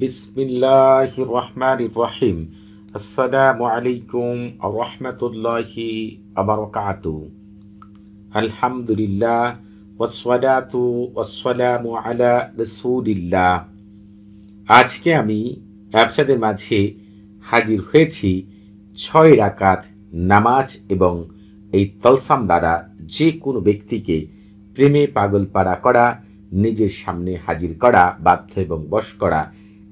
বিসমিল্লাহি রহমান রহিম আসসালামু আলাইকুম রহমতুল্লাহি আবরকাত আলহামদুলিল্লাহ ওসলাতু ওসালামু আলা রসুলিল্লাহ আজকে আমি আপনাদের মাঝে হাজির হয়েছি ছয় রাকাত নামাজ এবং এই তলসাম দ্বারা যে কোনো ব্যক্তিকে প্রেমে পাগল পাড়া করা নিজের সামনে হাজির করা বাধ্য এবং বশ করা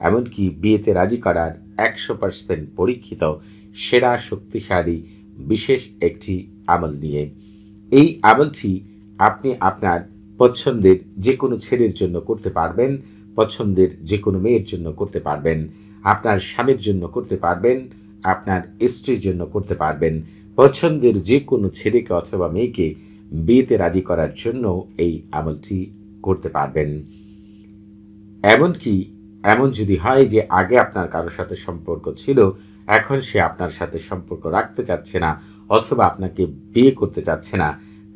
এমনকি বিয়েতে রাজি করার একশো পার্সেন্ট পরীক্ষিত সেরা শক্তিশালী বিশেষ একটি আমল নিয়ে এই আমলটি আপনি আপনার পছন্দের যে কোনো ছেলের জন্য করতে পারবেন পছন্দের যে কোনো মেয়ের জন্য করতে পারবেন আপনার স্বামীর জন্য করতে পারবেন আপনার স্ত্রীর জন্য করতে পারবেন পছন্দের যে কোনো ছেলেকে অথবা মেয়েকে বিয়েতে রাজি করার জন্য এই আমলটি করতে পারবেন এমনকি এমন যদি হয় যে আগে আপনার কারোর সাথে সম্পর্ক ছিল এখন সে আপনার সাথে সম্পর্ক রাখতে চাচ্ছে না অথবা আপনাকে বিয়ে করতে চাচ্ছে না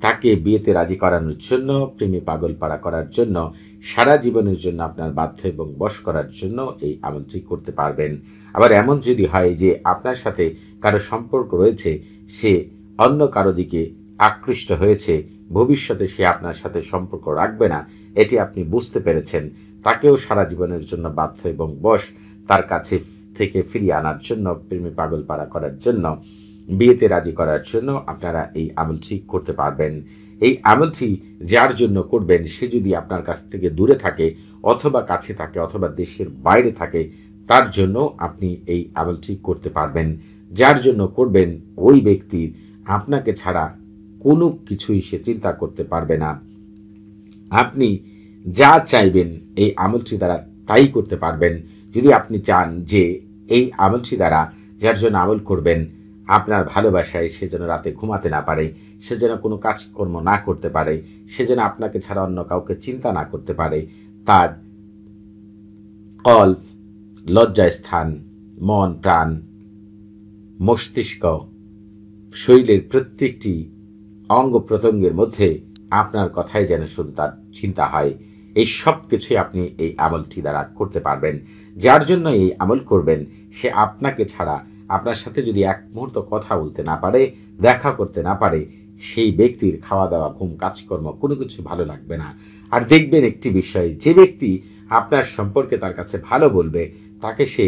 তাকে বিয়েতে রাজি করানোর জন্য প্রেমে পাগল পাড়া করার জন্য সারা জীবনের জন্য আপনার বাধ্য এবং বশ করার জন্য এই আমন্ত্রী করতে পারবেন আবার এমন যদি হয় যে আপনার সাথে কারো সম্পর্ক রয়েছে সে অন্য কারো দিকে আকৃষ্ট হয়েছে ভবিষ্যতে সে আপনার সাথে সম্পর্ক রাখবে না এটি আপনি বুঝতে পেরেছেন তাকেও সারা জীবনের জন্য বাধ্য এবং বশ তার কাছে থেকে ফিরিয়ে আনার জন্য প্রেমী পাগল পাড়া করার জন্য বিয়েতে রাজি করার জন্য আপনারা এই আমলটি করতে পারবেন এই আমলটি যার জন্য করবেন সে যদি আপনার কাছ থেকে দূরে থাকে অথবা কাছে থাকে অথবা দেশের বাইরে থাকে তার জন্য আপনি এই আমলটি করতে পারবেন যার জন্য করবেন ওই ব্যক্তি আপনাকে ছাড়া কোনো কিছুই সে চিন্তা করতে পারবে না আপনি যা চাইবেন এই আমলটি দ্বারা তাই করতে পারবেন যদি আপনি চান যে এই আমলটি দ্বারা যার জন্য আমল করবেন আপনার ভালোবাসায় সে যেন রাতে ঘুমাতে না পারে সে যেন কোনো কাজকর্ম না করতে পারে সে যেন আপনাকে ছাড়া অন্য কাউকে চিন্তা না করতে পারে তার কল্প লজ্জাস্থান মন প্রাণ মস্তিষ্ক শৈলের প্রত্যেকটি অঙ্গ প্রত্যঙ্গের মধ্যে আপনার কথাই যেন শুধু তার চিন্তা হয় এই সব কিছুই আপনি এই আমলটি দ্বারা করতে পারবেন যার জন্য এই আমল করবেন সে আপনাকে ছাড়া আপনার সাথে যদি এক মুহূর্ত কথা বলতে না পারে দেখা করতে না পারে সেই ব্যক্তির খাওয়া দাওয়া ঘুম কাজকর্ম কোনো কিছু ভালো লাগবে না আর দেখবেন একটি বিষয় যে ব্যক্তি আপনার সম্পর্কে তার কাছে ভালো বলবে তাকে সে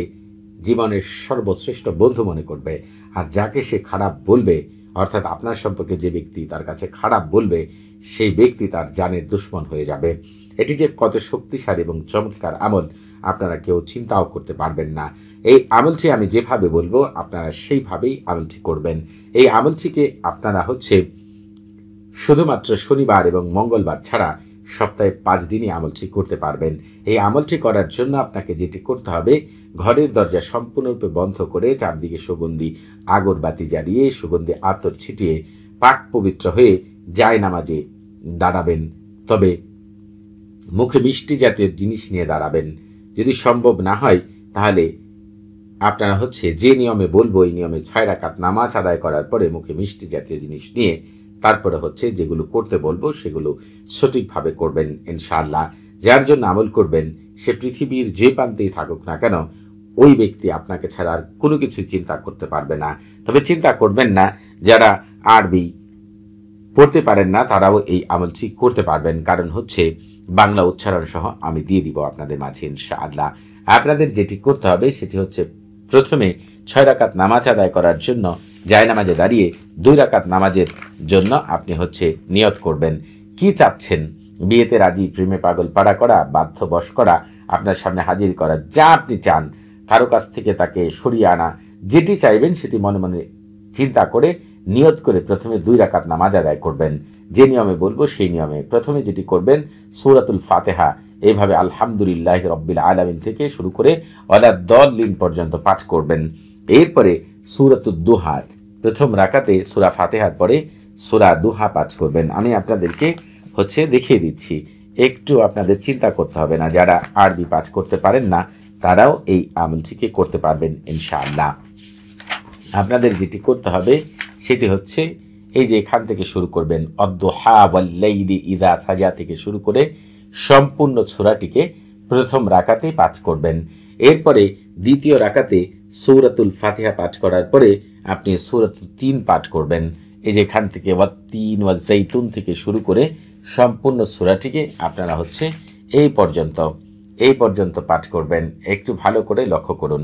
জীবনের সর্বশ্রেষ্ঠ বন্ধু মনে করবে আর যাকে সে খারাপ বলবে অর্থাৎ আপনার সম্পর্কে যে ব্যক্তি তার কাছে খারাপ বলবে সেই ব্যক্তি তার জানের দুশ্মন হয়ে যাবে এটি যে কত শক্তিশালী এবং চমৎকার আমল আপনারা কেউ চিন্তাও করতে পারবেন না এই আমলটি আমি যেভাবে বলবো আপনারা সেইভাবেই আমলটি করবেন এই আমলটিকে আপনারা হচ্ছে শুধুমাত্র শনিবার এবং মঙ্গলবার ছাড়া সপ্তাহে পাঁচ দিনই আমলটি করতে পারবেন এই আমলটি করার জন্য আপনাকে যেটি করতে হবে ঘরের দরজা সম্পূর্ণরূপে বন্ধ করে চারদিকে সুগন্ধি আগরবাতি জ্বালিয়ে সুগন্ধি আতর ছিটিয়ে পাক পবিত্র হয়ে যায় নামাজে দাঁড়াবেন তবে মুখে মিষ্টি জাতীয় জিনিস নিয়ে দাঁড়াবেন যদি সম্ভব না হয় তাহলে আপনারা হচ্ছে যে নিয়মে বলবো এই নিয়মে ছয় রাকাত নামাজ আদায় করার পরে মুখে মিষ্টি জাতীয় জিনিস নিয়ে তারপরে হচ্ছে যেগুলো করতে বলবো সেগুলো সঠিকভাবে করবেন ইনশাআল্লাহ যার জন্য আমল করবেন সে পৃথিবীর যে প্রান্তেই থাকুক না কেন ওই ব্যক্তি আপনাকে ছাড়া আর কোনো কিছু চিন্তা করতে পারবে না তবে চিন্তা করবেন না যারা আরবি পড়তে পারেন না তারাও এই আমলটি করতে পারবেন কারণ হচ্ছে বাংলা উচ্চারণ সহ আমি দিয়ে দিব আপনাদের মাঝে ইনশাআল্লাহ আপনাদের যেটি করতে হবে সেটি হচ্ছে প্রথমে ছয় রাকাত নামাজ আদায় করার জন্য জায়নামাজে দাঁড়িয়ে দুই রাকাত নামাজের জন্য আপনি হচ্ছে নিয়ত করবেন কি চাচ্ছেন বিয়েতে রাজি প্রেমে পাগল পাড়া করা বাধ্য বশ করা আপনার সামনে হাজির করা যা আপনি চান কারো কাছ থেকে তাকে সরিয়ে আনা যেটি চাইবেন সেটি মনে মনে চিন্তা করে নিয়ত করে প্রথমে দুই রাকাত নামাজ আদায় করবেন যে নিয়মে বলবো সেই নিয়মে প্রথমে যেটি করবেন সৌরাতুল ফাতেহা এইভাবে আলহামদুলিল্লাহ রব্বিল আলামিন থেকে শুরু করে অলা দল লিন পর্যন্ত পাঠ করবেন এরপরে সুরাতুদ্দোহার প্রথম রাকাতে সুরা ফাতেহার পরে সুরা দুহা পাঠ করবেন আমি আপনাদেরকে হচ্ছে দেখিয়ে দিচ্ছি একটু আপনাদের চিন্তা করতে হবে না যারা আরবি পাঠ করতে পারেন না তারাও এই আমলটিকে করতে পারবেন ইনশাআল্লাহ আপনাদের যেটি করতে হবে সেটি হচ্ছে এই যে এখান থেকে শুরু করবেন অদ্দোহা ওয়াল্লাইদি ইদা সাজা থেকে শুরু করে সম্পূর্ণ ছোরাটিকে প্রথম রাকাতে পাঠ করবেন এরপরে দ্বিতীয় রাকাতে সৌরাতুল ফাতিহা পাঠ করার পরে আপনি সৌরাতুল তিন পাঠ করবেন এই যেখান থেকে ওয়া তিন ওয়া জৈতুন থেকে শুরু করে সম্পূর্ণ সুরাটিকে আপনারা হচ্ছে এই পর্যন্ত এই পর্যন্ত পাঠ করবেন একটু ভালো করে লক্ষ্য করুন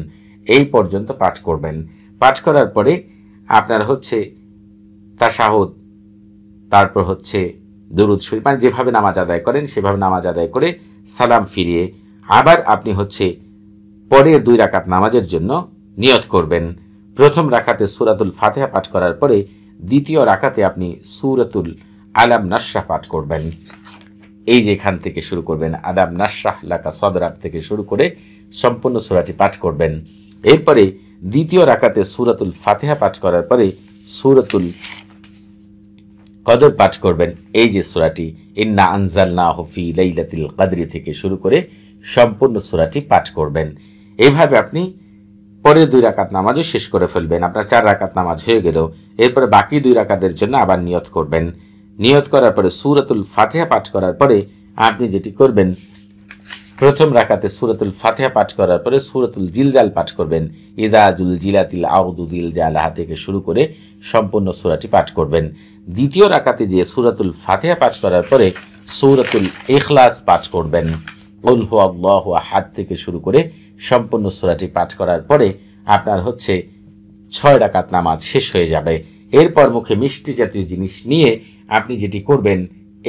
এই পর্যন্ত পাঠ করবেন পাঠ করার পরে আপনার হচ্ছে তাসাহুদ তারপর হচ্ছে দরুদ শরীফ মানে যেভাবে নামাজ আদায় করেন সেভাবে নামাজ আদায় করে সালাম ফিরিয়ে আবার আপনি হচ্ছে পরের দুই রাকাত নামাজের জন্য নিয়ত করবেন প্রথম রাখাতে সুরাতুল ফাতেহা পাঠ করার পরে দ্বিতীয় রাখাতে আপনি সুরাতুল আলাম নাসাহ পাঠ করবেন এই যে এখান থেকে শুরু করবেন আদাম নাসাহ লাকা সদরাব থেকে শুরু করে সম্পূর্ণ সুরাটি পাঠ করবেন এরপরে দ্বিতীয় রাকাতে সুরাতুল ফাতেহা পাঠ করার পরে সুরাতুল কদর পাঠ করবেন এই যে সুরাটি ইন্না না হফি লাইলাতিল কাদরি থেকে শুরু করে সম্পূর্ণ সুরাটি পাঠ করবেন এইভাবে আপনি পরে দুই রাকাত নামাজও শেষ করে ফেলবেন আপনার চার রাকাত নামাজ হয়ে গেল এরপরে বাকি দুই রাকাতের জন্য আবার নিয়ত করবেন নিয়ত করার পরে সুরাতুল ফাতেহা পাঠ করার পরে আপনি যেটি করবেন প্রথম রাকাতে সুরাতুল ফাতেহা পাঠ করার পরে সুরাতুল জিলজাল পাঠ করবেন ইজাজুল জিলাতিল আউদুদিল জালাহা থেকে শুরু করে সম্পূর্ণ সুরাটি পাঠ করবেন দ্বিতীয় রাকাতে যে সুরাতুল ফাতেহা পাঠ করার পরে সৌরাতুল এখলাস পাঠ করবেন উলহু আল্লাহ হাত থেকে শুরু করে সম্পূর্ণ সুরাটি পাঠ করার পরে আপনার হচ্ছে ছয় ডাকাত নামাজ শেষ হয়ে যাবে এরপর মুখে মিষ্টি জাতীয় জিনিস নিয়ে আপনি যেটি করবেন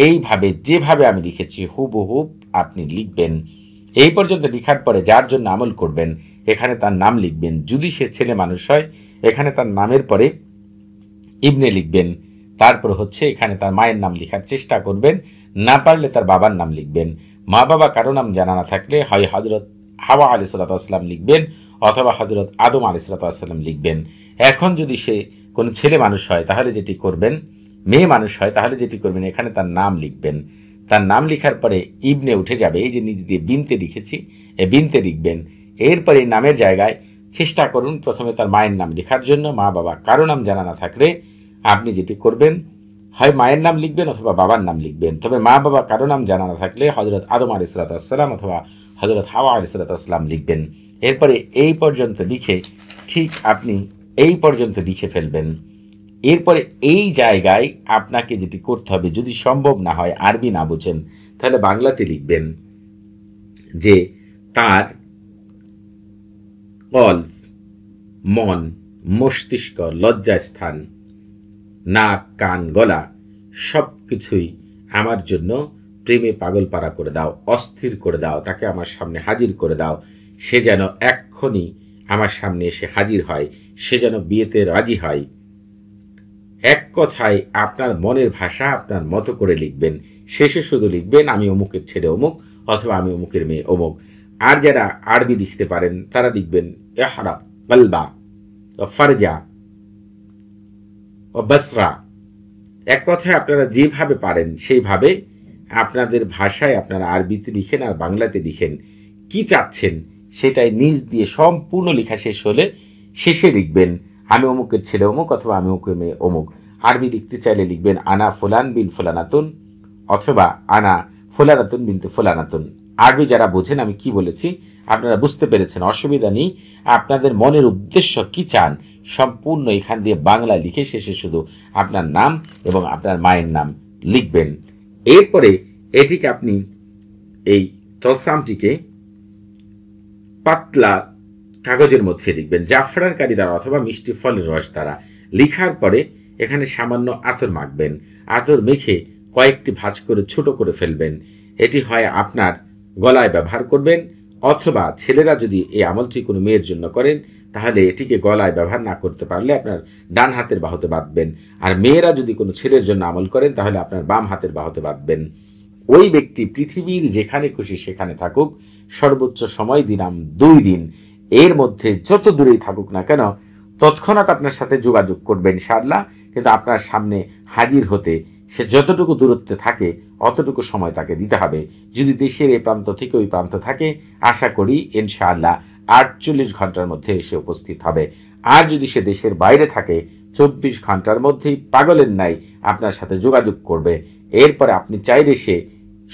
এইভাবে যেভাবে আমি লিখেছি হুবহুব আপনি লিখবেন এই পর্যন্ত লিখার পরে যার জন্য আমল করবেন এখানে তার নাম লিখবেন যদি সে ছেলে মানুষ হয় এখানে তার নামের পরে ইবনে লিখবেন তারপর হচ্ছে এখানে তার মায়ের নাম লেখার চেষ্টা করবেন না পারলে তার বাবার নাম লিখবেন মা বাবা কারো নাম জানা না থাকলে হয় হজরত হাওয়া আলী সাল্লাম লিখবেন অথবা হজরত আদম আলী সাল্লাম লিখবেন এখন যদি সে কোনো ছেলে মানুষ হয় তাহলে যেটি করবেন মেয়ে মানুষ হয় তাহলে যেটি করবেন এখানে তার নাম লিখবেন তার নাম লেখার পরে ইবনে উঠে যাবে এই যে নিজে দিয়ে বিনতে লিখেছি এ বিনতে লিখবেন এরপরে নামের জায়গায় চেষ্টা করুন প্রথমে তার মায়ের নাম লেখার জন্য মা বাবা কারো নাম জানা না থাকলে আপনি যেটি করবেন হয় মায়ের নাম লিখবেন অথবা বাবার নাম লিখবেন তবে মা বাবা কারো নাম জানা না থাকলে হজরত আদম আলি সালাতাম অথবা হজরত হাওয়া আলি সালাতাম লিখবেন এরপরে এই পর্যন্ত লিখে ঠিক আপনি এই পর্যন্ত লিখে ফেলবেন এরপরে এই জায়গায় আপনাকে যেটি করতে হবে যদি সম্ভব না হয় আরবি না বোঝেন তাহলে বাংলাতে লিখবেন যে তার কল মন মস্তিষ্ক লজ্জাস্থান নাক কান গলা সব কিছুই আমার জন্য প্রেমে পাগল পাড়া করে দাও অস্থির করে দাও তাকে আমার সামনে হাজির করে দাও সে যেন এক্ষণি আমার সামনে এসে হাজির হয় সে যেন বিয়েতে রাজি হয় এক কথায় আপনার মনের ভাষা আপনার মতো করে লিখবেন শেষে শুধু লিখবেন আমি অমুকের ছেলে অমুক অথবা আমি অমুকের মেয়ে অমুক আর যারা আরবি লিখতে পারেন তারা লিখবেন এহারা কলবা ফারজা বসরা এক কথায় আপনারা যেভাবে পারেন সেইভাবে আপনাদের ভাষায় আপনারা আরবিতে লিখেন আর বাংলাতে লিখেন কি চাচ্ছেন সেটাই নিজ দিয়ে সম্পূর্ণ লেখা শেষ হলে শেষে লিখবেন আমি অমুকের ছেলে অমুক অথবা আমি অমুকের মেয়ে অমুক আরবি লিখতে চাইলে লিখবেন আনা ফোলান বিন ফোলানাতুন অথবা আনা ফোলানাতুন বিনতে ফোলানাতুন আরবি যারা বোঝেন আমি কি বলেছি আপনারা বুঝতে পেরেছেন অসুবিধা নেই আপনাদের মনের উদ্দেশ্য কি চান সম্পূর্ণ এখান দিয়ে বাংলা লিখে শেষে শুধু আপনার নাম এবং আপনার মায়ের নাম লিখবেন এরপরে এটিকে আপনি এই তলসামটিকে পাতলা কাগজের মধ্যে লিখবেন জাফরার কারি দ্বারা অথবা মিষ্টি ফলের রস দ্বারা লিখার পরে এখানে সামান্য আতর মাখবেন আতর মেখে কয়েকটি ভাঁজ করে ছোট করে ফেলবেন এটি হয় আপনার গলায় ব্যবহার করবেন অথবা ছেলেরা যদি এই আমলটি কোনো মেয়ের জন্য করেন তাহলে এটিকে গলায় ব্যবহার না করতে পারলে আপনার ডান হাতের বাহুতে বাঁধবেন আর মেয়েরা যদি কোনো ছেলের জন্য আমল করেন তাহলে আপনার বাম হাতের বাহুতে বাঁধবেন ওই ব্যক্তি পৃথিবীর যেখানে খুশি সেখানে থাকুক সর্বোচ্চ সময় দিলাম দুই দিন এর মধ্যে যত দূরেই থাকুক না কেন তৎক্ষণাৎ আপনার সাথে যোগাযোগ করবেন সারলা কিন্তু আপনার সামনে হাজির হতে সে যতটুকু দূরত্বে থাকে অতটুকু সময় তাকে দিতে হবে যদি দেশের এ প্রান্ত থেকে ওই প্রান্ত থাকে আশা করি ইনশাআল্লাহ আটচল্লিশ ঘন্টার মধ্যে এসে উপস্থিত হবে আর যদি সে দেশের বাইরে থাকে চব্বিশ ঘন্টার মধ্যেই পাগলের নাই আপনার সাথে যোগাযোগ করবে এরপরে আপনি চাইলে সে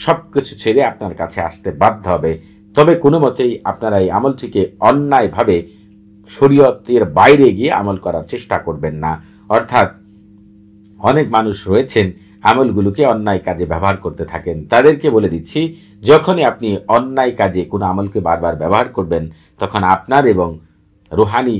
সব কিছু ছেড়ে আপনার কাছে আসতে বাধ্য হবে তবে কোনো মতেই আপনারা এই আমলটিকে অন্যায়ভাবে শরীয়তের বাইরে গিয়ে আমল করার চেষ্টা করবেন না অর্থাৎ অনেক মানুষ রয়েছেন আমলগুলোকে অন্যায় কাজে ব্যবহার করতে থাকেন তাদেরকে বলে দিচ্ছি যখনই আপনি অন্যায় কাজে কোনো আমলকে বারবার ব্যবহার করবেন তখন আপনার এবং রুহানি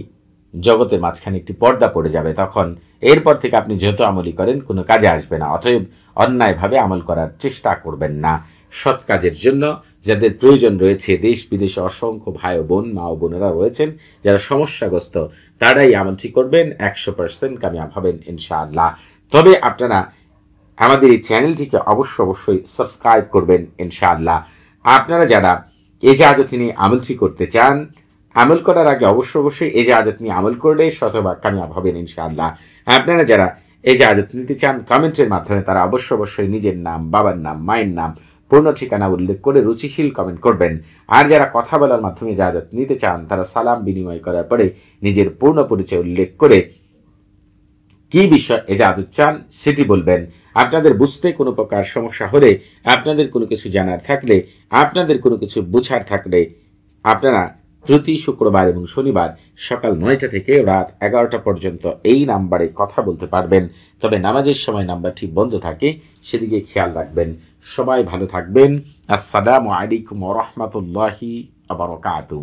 জগতের মাঝখানে একটি পর্দা পড়ে যাবে তখন এরপর থেকে আপনি যত আমলই করেন কোনো কাজে আসবে না অতএব অন্যায়ভাবে আমল করার চেষ্টা করবেন না সৎ কাজের জন্য যাদের প্রয়োজন রয়েছে দেশ বিদেশে অসংখ্য ভাই বোন মা ও বোনেরা রয়েছেন যারা সমস্যাগ্রস্ত তারাই আমলটি করবেন একশো পার্সেন্ট কামিয়াব হবেন ইনশাআল্লাহ তবে আপনারা আমাদের এই চ্যানেলটিকে অবশ্য অবশ্যই সাবস্ক্রাইব করবেন ইনশাআল্লাহ আপনারা যারা এ জাহাজত নিয়ে আমলটি করতে চান আমল করার আগে অবশ্য অবশ্যই জাহাজত নিয়ে আমল করলে শতভাগ কামিয়াব হবেন ইনশাআল্লাহ আপনারা যারা এজাজত নিতে চান কমেন্টের মাধ্যমে তারা অবশ্য অবশ্যই নিজের নাম বাবার নাম মায়ের নাম পূর্ণ ঠিকানা উল্লেখ করে রুচিশীল কমেন্ট করবেন আর যারা কথা বলার মাধ্যমে এজাজত নিতে চান তারা সালাম বিনিময় করার পরে নিজের পূর্ণ পরিচয় উল্লেখ করে কি বিষয় এজাজত চান সেটি বলবেন আপনাদের বুঝতে কোনো প্রকার সমস্যা হলে আপনাদের কোনো কিছু জানার থাকলে আপনাদের কোনো কিছু বুঝার থাকলে আপনারা প্রতি শুক্রবার এবং শনিবার সকাল নয়টা থেকে রাত এগারোটা পর্যন্ত এই নাম্বারে কথা বলতে পারবেন তবে নামাজের সময় নাম্বারটি বন্ধ থাকে সেদিকে খেয়াল রাখবেন সবাই ভালো থাকবেন আসসালামু আলাইকুম রহমতুল্লাহি আবরকাতু